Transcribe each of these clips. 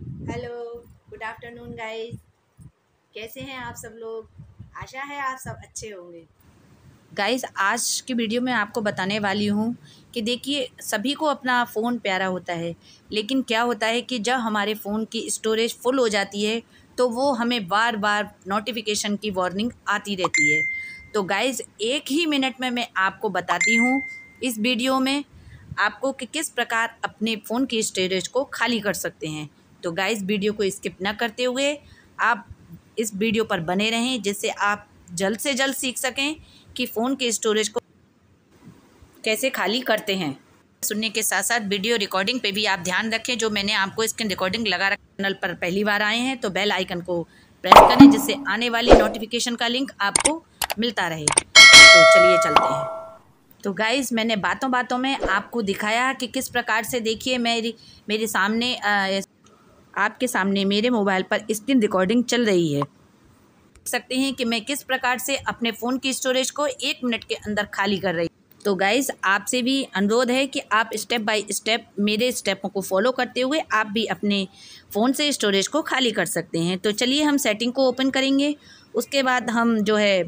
hello good afternoon guys कैसे हैं आप सब लोग आशा है आप सब अच्छे होंगे गाइस आज की वीडियो में आपको बताने वाली हूँ कि देखिए सभी को अपना फ़ोन प्यारा होता है लेकिन क्या होता है कि जब हमारे फ़ोन की स्टोरेज फुल हो जाती है तो वो हमें बार बार नोटिफिकेशन की वार्निंग आती रहती है तो गाइज़ एक ही मिनट में मैं आपको बताती हूँ इस वीडियो में आपको कि किस प्रकार अपने फ़ोन की स्टोरेज को खाली कर सकते हैं तो गाइस वीडियो को स्किप ना करते हुए आप इस वीडियो पर बने रहें जिससे आप जल्द से जल्द सीख सकें कि फ़ोन के स्टोरेज को कैसे खाली करते हैं सुनने के साथ साथ वीडियो रिकॉर्डिंग पे भी आप ध्यान रखें जो मैंने आपको स्क्रीन रिकॉर्डिंग लगा रखा चैनल पर पहली बार आए हैं तो बेल आइकन को प्रेस करें जिससे आने वाली नोटिफिकेशन का लिंक आपको मिलता रहे तो चलिए चलते हैं तो गाइज़ मैंने बातों बातों में आपको दिखाया कि किस प्रकार से देखिए मेरी मेरे सामने आ, आपके सामने मेरे मोबाइल पर स्क्रीन रिकॉर्डिंग चल रही है सकते हैं कि मैं किस प्रकार से अपने फ़ोन की स्टोरेज को एक मिनट के अंदर खाली कर रही तो गाइज़ आपसे भी अनुरोध है कि आप स्टेप बाय स्टेप मेरे स्टेपों को फॉलो करते हुए आप भी अपने फ़ोन से स्टोरेज को खाली कर सकते हैं तो चलिए हम सेटिंग को ओपन करेंगे उसके बाद हम जो है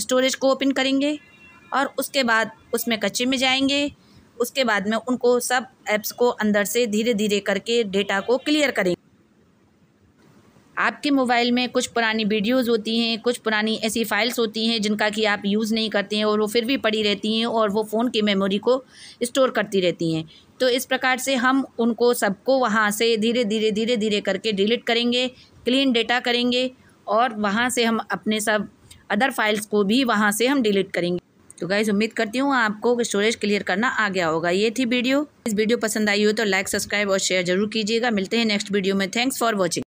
स्टोरेज को ओपन करेंगे और उसके बाद उसमें कच्चे में जाएंगे उसके बाद में उनको सब ऐप्स को अंदर से धीरे धीरे करके डेटा को क्लियर करेंगे आपके मोबाइल में कुछ पुरानी वीडियोस होती हैं कुछ पुरानी ऐसी फ़ाइल्स होती हैं जिनका कि आप यूज़ नहीं करते हैं और वो फिर भी पड़ी रहती हैं और वो फ़ोन की मेमोरी को स्टोर करती रहती हैं तो इस प्रकार से हम उनको सबको वहाँ से धीरे धीरे धीरे धीरे करके डिलीट करेंगे क्लीन डेटा करेंगे और वहाँ से हम अपने सब अदर फाइल्स को भी वहाँ से हम डिलीट करेंगे तो गाइज़ उम्मीद करती हूँ आपको स्टोरेज क्लियर करना आ गया होगा ये थी वीडियो इस वीडियो पसंद आई हो तो लाइक सब्सक्राइब और शेयर जरूर कीजिएगा मिलते हैं नेक्स्ट वीडियो में थैंक्स फॉर वॉचिंग